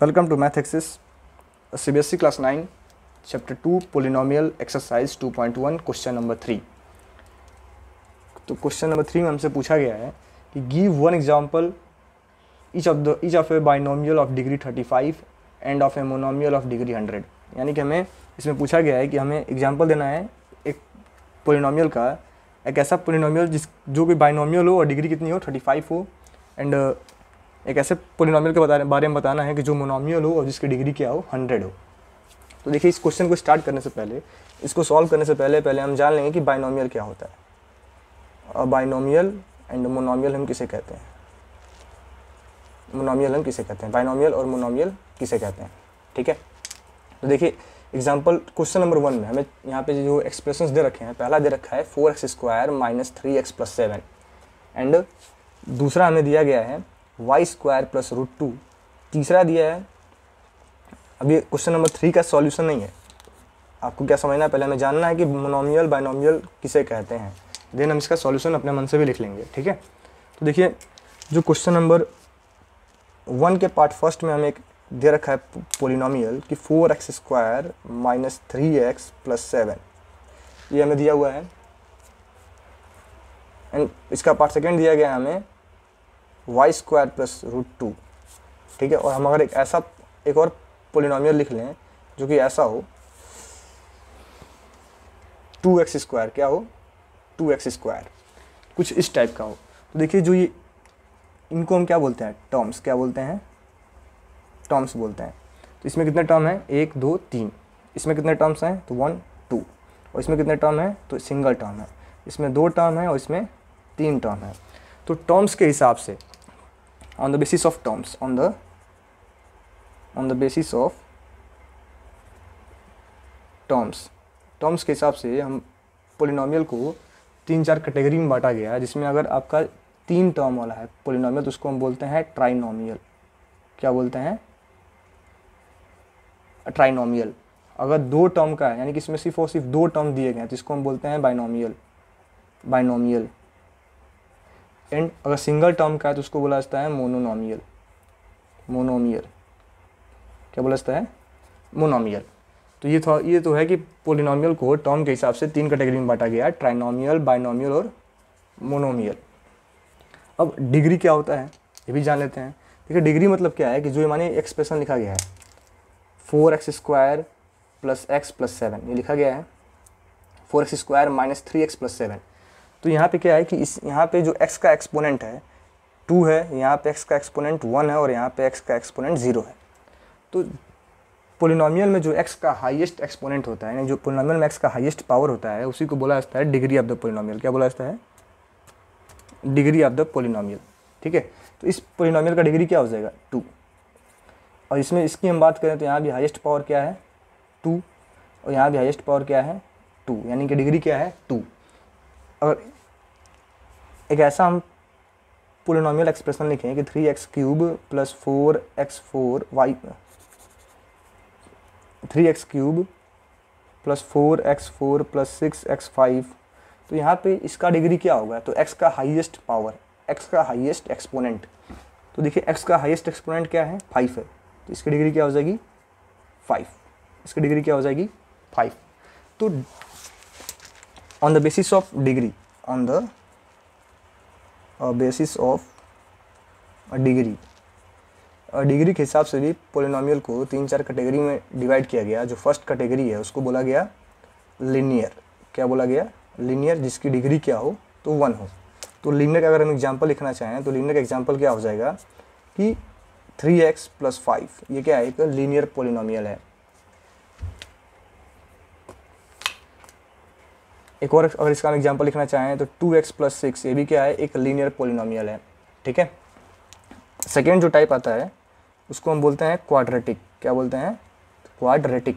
welcome to math axis C B class nine chapter two polynomial exercise two point one question number three तो question number three में हमसे पूछा गया है कि give one example each of the each of a binomial of degree thirty five and of a monomial of degree hundred यानी कि हमें इसमें पूछा गया है कि हमें एग्जाम्पल देना है एक पोलिनोमियल का एक ऐसा पोलिनोमियल जिस जो कि बाइनोमियल हो और डिग्री कितनी हो थर्टी फाइव हो एंड एक ऐसे पोलिनॉमियल के बारे में बताना है कि जो मोनोमियल हो और जिसकी डिग्री क्या हो हंड्रेड हो तो देखिए इस क्वेश्चन को स्टार्ट करने से पहले इसको सॉल्व करने से पहले पहले हम जान लेंगे कि बाइनोमियल क्या होता है और बाइनोमियल एंड मोनोमियल हम किसे कहते हैं मोनोमियल हम किसे कहते हैं बाइनोमियल और मोनोमियल किसे कहते हैं ठीक है तो देखिए एग्जाम्पल क्वेश्चन नंबर वन में हमें यहाँ पे जो एक्सप्रेशन दे रखे हैं पहला दे रखा है four x square minus three x plus seven and दूसरा हमें दिया गया है y square plus root two तीसरा दिया है अभी क्वेश्चन नंबर थ्री का सॉल्यूशन नहीं है आपको क्या समझना है पहले हमें जानना है कि मोनोमियल बाइनोमियल किसे कहते हैं देन हम इसका सॉल्यूशन अपने मन से भी लिख लेंगे ठीक है तो देखिए जो क्वेश्चन नंबर वन के पार्ट फर्स्ट में हमें एक दे रखा है पोलिनोमियल कि four x square minus three x plus seven ये हमें दिया हुआ है एंड इसका पार्ट सेकेंड दिया गया है हमें y square plus root two ठीक है और हम अगर एक ऐसा एक और पोलिनोमियल लिख लें जो कि ऐसा हो टू एक्स स्क्वायर क्या हो टू एक्स स्क्वायर कुछ इस टाइप का हो तो देखिए जो ये इनको हम क्या बोलते हैं टर्म्स क्या बोलते हैं टर्म्स बोलते हैं तो इसमें कितने टर्म हैं एक दो तीन इसमें कितने टर्म्स हैं तो वन टू और इसमें कितने टर्म हैं तो सिंगल टर्म है इसमें दो टर्म है और इसमें तीन टर्म है तो टर्म्स के हिसाब से on the basis of terms on the on the basis of terms terms के हिसाब से हम पोलिनॉमियल को तीन चार कैटेगरी में बांटा गया है जिसमें अगर आपका तीन टर्म वाला है पोलिनॉमियल तो उसको हम बोलते हैं ट्राइनोमियल क्या बोलते हैं ट्राइनोमियल अगर दो टर्म का है यानी कि इसमें सिर्फ और सिर्फ दो टर्म दिए गए हैं तो इसको हम बोलते हैं बाइनोमियल बाइनोमियल एंड अगर सिंगल टर्म का है तो उसको बोला जाता है मोनोनोमियल मोनोमियल क्या बोला जाता है मोनोमियल तो ये था ये तो है कि पोलिनोमियल को टर्म के हिसाब से तीन कैटेगरी में बांटा गया है ट्राइनोमियल बाइनोमियल और मोनोमियल अब डिग्री क्या होता है ये भी जान लेते हैं देखिए डिग्री मतलब क्या है कि जो माने एक्सप्रेशन लिखा गया है four x square plus x plus seven ये लिखा गया है four x square minus three x plus seven तो यहाँ पे क्या है कि इस यहाँ पे जो एक्स का एक्सपोनेंट है टू है यहाँ पे एक्स का एक्सपोनेंट वन है और यहाँ पे एक्स का एक्सपोनेंट ज़ीरो है तो पोलिनोमियल में जो एक्स का हाइएस्ट एक्सपोनेंट होता है यानी जो पोलिनोमियल में एक्स का हाइएस्ट पावर होता है उसी को बोला जाता है डिग्री ऑफ द पोलिनोमियल क्या बोला जाता है डिग्री ऑफ द पोलिनोमियल ठीक है तो इस पोलिनोमियल का डिग्री क्या हो जाएगा टू और इसमें इसकी हम बात करें तो यहाँ भी हाइएस्ट पावर क्या है टू और यहाँ भी हाइएस्ट पावर क्या है टू यानी कि डिग्री क्या है टू अगर एक ऐसा हम पोलिनोमियल एक्सप्रेशन लिखें कि three x cube plus four x four y three x cube plus four x four plus six x five तो यहाँ पे इसका डिग्री क्या होगा तो x का हाइएस्ट पावर x का हाइएस्ट एक्सपोनेंट तो देखिए x का हाइएस्ट एक्सपोनेंट क्या है फाइव है तो इसकी डिग्री क्या हो जाएगी फाइव इसकी डिग्री क्या हो जाएगी फाइव तो on the basis of degree on the basis of degree degree के हिसाब से भी पोलिनोमियल को तीन चार कैटेगरी में डिवाइड किया गया जो फर्स्ट कैटेगरी है उसको बोला गया लिनियर क्या बोला गया लिनियर जिसकी डिग्री क्या हो तो वन हो तो लिनियर का अगर हम एग्जाम्पल लिखना चाहें तो लिनियर का एग्जाम्पल क्या हो जाएगा कि थ्री एक्स प्लस फाइव ये क्या है एक लीनियर पोलिनोमियल है एक और अगर इसका एग्जाम्पल लिखना चाहें तो टू एक्स प्लस सिक्स ये भी क्या है एक लीनियर पोलिनोमियल है ठीक है सेकेंड जो टाइप आता है उसको हम बोलते हैं क्वाड्रेटिक क्या बोलते हैं क्वाड्रेटिक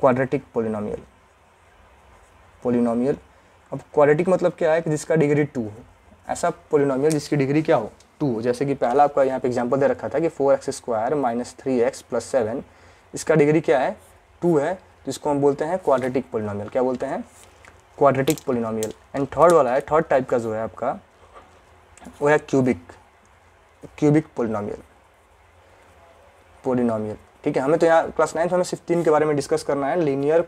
क्वाड्रेटिक पोलिनोमियल पोलिनोमियल अब क्वाड्रेटिक मतलब क्या है कि जिसका डिग्री टू हो ऐसा पोलिनोमियल जिसकी डिग्री क्या हो टू हो जैसे कि पहला आपका यहाँ पे एग्जाम्पल दे रखा था कि four x square minus three x plus seven इसका डिग्री क्या है टू है तो इसको हम बोलते हैं क्वाड्रेटिक पोलिनोमियल क्या बोलते हैं क्वाड्रेटिक पोलिनोमियल एंड थर्ड वाला है थर्ड टाइप का जो है आपका वो है क्यूबिक क्यूबिक पोलिनोमियल पोलिनॉमियल ठीक है हमें तो यहाँ क्लास नाइन्थ में हमें सिर्फ तीन के बारे में डिस्कस करना है लीनियर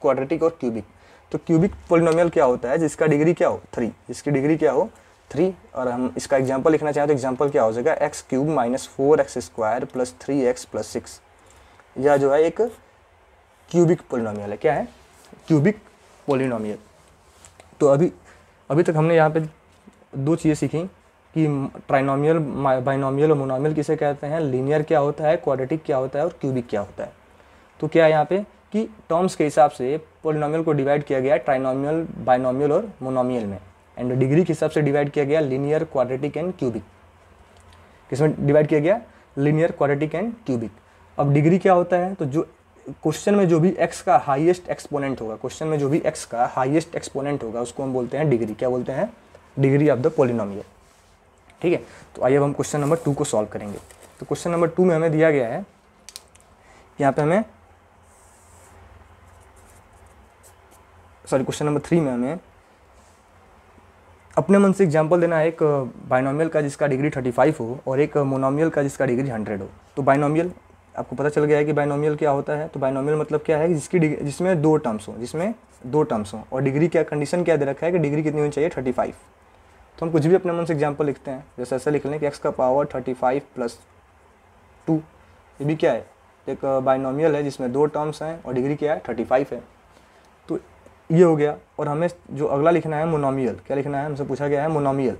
क्वाड्रेटिक और क्यूबिक तो क्यूबिक पोलिनोमियल क्या होता है जिसका डिग्री क्या हो थ्री जिसकी डिग्री क्या हो थ्री और हम इसका एग्जाम्पल लिखना चाहें तो एग्जाम्पल क्या हो जाएगा x cube minus four x square plus three x plus six यह जो है एक क्यूबिक पोलिनोमियल है क्या है क्यूबिक पोलिनोमियल तो अभी अभी तक हमने यहाँ पे दो चीज़ें सीखी कि ट्राइनोमियल बाइनोमियल और मोनोमियल किसे कहते हैं लीनियर क्या होता है क्वाड्रेटिक क्या होता है और क्यूबिक क्या होता है तो क्या है यहाँ पे कि टर्म्स के हिसाब से पोलिनोमियल को डिवाइड किया गया ट्राइनोमियल बाइनोमियल और मोनोमियल में एंड डिग्री के हिसाब से डिवाइड किया गया लीनियर क्वाड्रेटिक एंड क्यूबिक किसमें डिवाइड किया गया लीनियर क्वाड्रेटिक एंड क्यूबिक अब डिग्री क्या होता है तो जो क्वेश्चन में जो भी x का हाईएस्ट एक्सपोनेंट होगा क्वेश्चन में जो भी x का हाईएस्ट एक्सपोनेंट होगा उसको हम बोलते हैं डिग्री क्या बोलते हैं डिग्री ऑफ द पोलिनोमियल ठीक है तो आइए अब हम क्वेश्चन नंबर टू को सॉल्व करेंगे तो क्वेश्चन नंबर टू में हमें दिया गया है यहाँ पे हमें सॉरी क्वेश्चन नंबर थ्री में हमें अपने मन से एग्जाम्पल देना है एक बाइनोमियल uh, का जिसका डिग्री थर्टी फाइव हो और एक मोनोमियल uh, का जिसका डिग्री हंड्रेड हो तो बाइनोमियल आपको पता चल गया है कि बाइनोमियल क्या होता है तो बाइनोमियल मतलब क्या है जिसकी जिसमें दो टर्म्स हों जिसमें दो टर्म्स हों और डिग्री क्या कंडीशन क्या दे रखा है कि डिग्री कितनी होनी चाहिए थर्टी फाइव तो हम कुछ भी अपने मन से एग्जाम्पल लिखते हैं जैसे ऐसा लिख लें कि एक्स का power thirty five plus two ये भी क्या है एक बाइनोमियल है जिसमें दो टर्म्स हैं और डिग्री क्या है थर्टी फाइव है तो ये हो गया और हमें जो अगला लिखना है मोनोमियल क्या लिखना है हमसे पूछा गया है मोनोमियल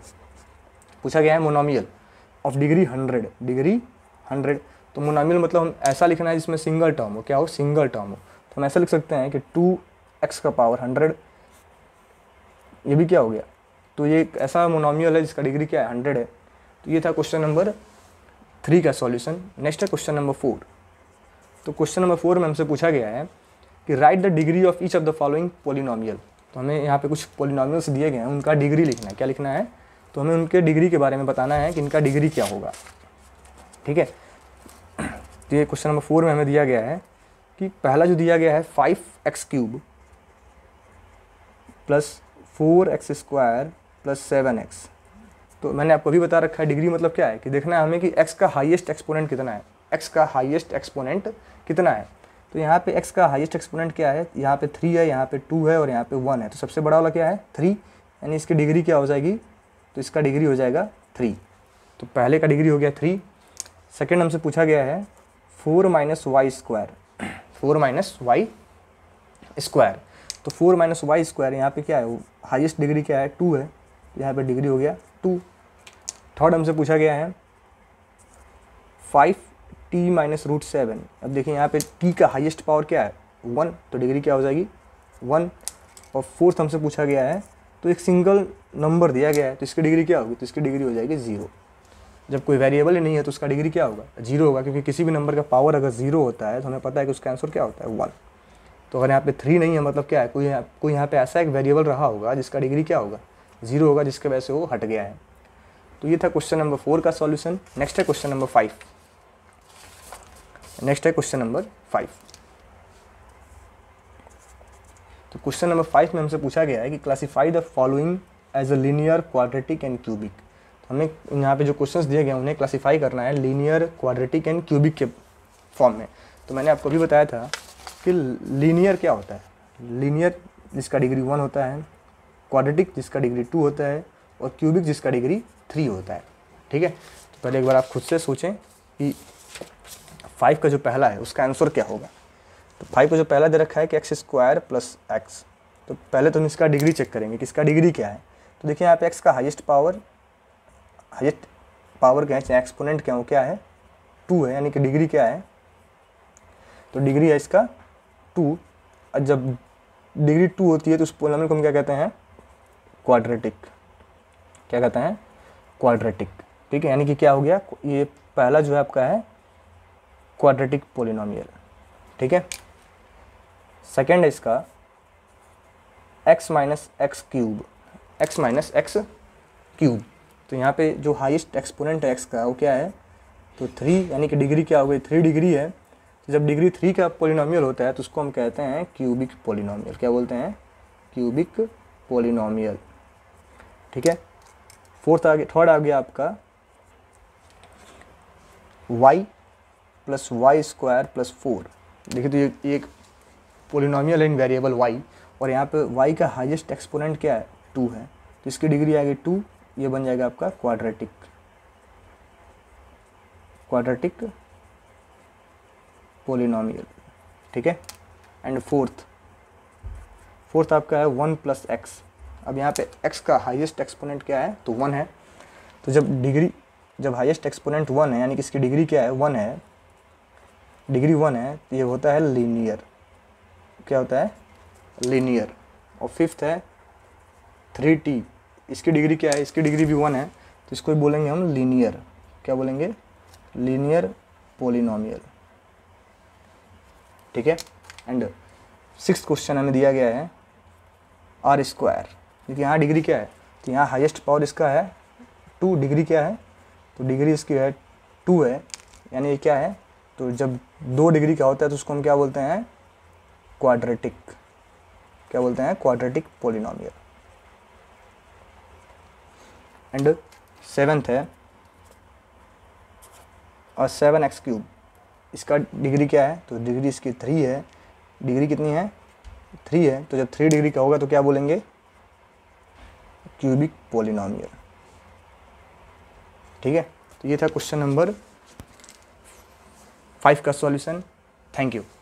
पूछा गया है monomial of degree hundred degree hundred तो मोनामिल मतलब हम ऐसा लिखना है जिसमें सिंगल टर्म हो क्या हो सिंगल टर्म हो तो हम ऐसा लिख सकते हैं कि टू एक्स का पावर हंड्रेड ये भी क्या हो गया तो ये एक ऐसा मोनोमियल है जिसका डिग्री क्या है हंड्रेड है तो ये था क्वेश्चन नंबर थ्री का सॉल्यूशन नेक्स्ट है क्वेश्चन नंबर फोर तो क्वेश्चन नंबर फोर में हमसे पूछा गया है कि write the degree of each of the following polynomial तो हमें यहाँ पे कुछ पोलिनोमियल्स दिए गए हैं उनका डिग्री लिखना है क्या लिखना है तो हमें उनके डिग्री के बारे में बताना है कि इनका डिग्री क्या होगा ठीक है तो ये क्वेश्चन नंबर फोर में हमें दिया गया है कि पहला जो दिया गया है five x cube plus four x square plus seven x तो मैंने आपको भी बता रखा है डिग्री मतलब क्या है कि देखना है हमें कि एक्स का हाइएस्ट एक्सपोनेंट कितना है एक्स का हाइएस्ट एक्सपोनेंट कितना है तो यहाँ पे एक्स का हाइएस्ट एक्सपोनेंट क्या है यहाँ पे थ्री है यहाँ पे टू है और यहाँ पे वन है तो सबसे बड़ा वाला क्या है थ्री यानी इसकी डिग्री क्या हो जाएगी तो इसका डिग्री हो जाएगा थ्री तो पहले का डिग्री हो गया थ्री सेकेंड हमसे पूछा गया है four minus y square four minus y square तो फोर माइनस वाई स्क्वायर यहाँ पे क्या है हाईएस्ट डिग्री क्या है टू है यहाँ पे डिग्री हो गया टू थर्ड हमसे पूछा गया है five t minus root seven अब देखिए यहाँ पे टी का हाईएस्ट पावर क्या है वन तो डिग्री क्या हो जाएगी वन और फोर्थ हमसे पूछा गया है तो एक सिंगल नंबर दिया गया है तो इसकी डिग्री क्या होगी तो इसकी डिग्री हो जाएगी ज़ीरो जब कोई वेरिएबल ही नहीं है तो उसका डिग्री क्या होगा जीरो होगा क्योंकि किसी भी नंबर का पावर अगर जीरो होता है तो हमें पता है कि उसका आंसर क्या होता है वन तो अगर यहाँ पे थ्री नहीं है मतलब क्या है कोई कोई यहाँ पे ऐसा एक वेरिएबल रहा होगा जिसका डिग्री क्या होगा जीरो होगा जिसके वजह से वो हट गया है तो ये था क्वेश्चन नंबर फोर का सॉल्यूशन नेक्स्ट है क्वेश्चन नंबर फाइव नेक्स्ट है क्वेश्चन नंबर फाइव तो क्वेश्चन नंबर फाइव में हमसे पूछा गया है कि classify the following as a linear quadratic and cubic हमें यहाँ पे जो क्वेश्चंस दिए गए उन्हें क्लासिफाई करना है लीनियर क्वाड्रेटिक एंड क्यूबिक के फॉर्म में तो मैंने आपको भी बताया था कि लीनियर क्या होता है लीनियर जिसका डिग्री वन होता है क्वाड्रेटिक जिसका डिग्री टू होता है और क्यूबिक जिसका डिग्री थ्री होता है ठीक है तो पहले एक बार आप खुद से सोचें कि फाइव का जो पहला है उसका आंसर क्या होगा तो फाइव का जो पहला दे रखा है कि एक्स स्क्वायर प्लस एक्स तो पहले तो हम इसका डिग्री चेक करेंगे कि इसका डिग्री क्या है तो देखिए यहाँ पे एक्स का हाईएस्ट पावर हाइस्ट पावर क्या है एक्सपोनेंट क्या हो क्या है टू है यानी कि डिग्री क्या है तो डिग्री है इसका टू और जब डिग्री टू होती है तो उस पोलनम को हम क्या कहते हैं क्वाड्रेटिक क्या कहते हैं क्वाड्रेटिक ठीक है यानी कि क्या हो गया ये पहला जो है आपका है क्वाड्रेटिक पोलिनोमियल ठीक है सेकेंड है इसका x minus x cube x minus x cube तो यहाँ पे जो हाईएस्ट एक्सपोनेंट है एक्स का वो क्या है तो थ्री यानी कि डिग्री क्या हो गई थ्री डिग्री है तो जब डिग्री थ्री का पोलिनोमियल होता है तो उसको हम कहते हैं क्यूबिक पोलिनोमियल क्या बोलते हैं क्यूबिक पोलिनोमियल ठीक है फोर्थ आ गया थर्ड आ गया आपका y plus y square plus four देखिए तो ये, एक पोलिनोमियल इन वेरिएबल वाई और यहाँ पे वाई का हाईएस्ट एक्सपोनेंट क्या है टू है तो इसकी डिग्री आ गई टू ये बन जाएगा आपका क्वाड्रेटिक क्वाड्रेटिक पोलिनोमियल ठीक है एंड फोर्थ फोर्थ आपका है वन प्लस एक्स अब यहाँ पे एक्स का हाईएस्ट एक्सपोनेंट क्या है तो वन है तो जब डिग्री जब हाईएस्ट एक्सपोनेंट वन है यानी कि इसकी डिग्री क्या है वन है डिग्री वन है तो ये होता है लीनियर क्या होता है लीनियर और फिफ्थ है थ्री टी इसकी डिग्री क्या है इसकी डिग्री भी वन है तो इसको बोलेंगे हम लीनियर क्या बोलेंगे लीनियर पोलिनोमियल ठीक है एंड सिक्स क्वेश्चन हमें दिया गया है आर स्क्वायर देखिए यहाँ डिग्री क्या है तो यहाँ हाइस्ट पावर इसका है टू डिग्री क्या है तो डिग्री इसकी है टू है यानी ये क्या है तो जब दो डिग्री का होता है तो उसको हम क्या बोलते हैं क्वाड्रेटिक क्या बोलते हैं क्वाड्रेटिक पोलिनोमियल एंड सेवन्थ है और सेवन एक्स क्यूब इसका डिग्री क्या है तो डिग्री इसकी थ्री है डिग्री कितनी है थ्री है तो जब थ्री डिग्री का होगा तो क्या बोलेंगे क्यूबिक पोलिनोमियल ठीक है तो ये था क्वेश्चन नंबर फाइव का सॉल्यूशन थैंक यू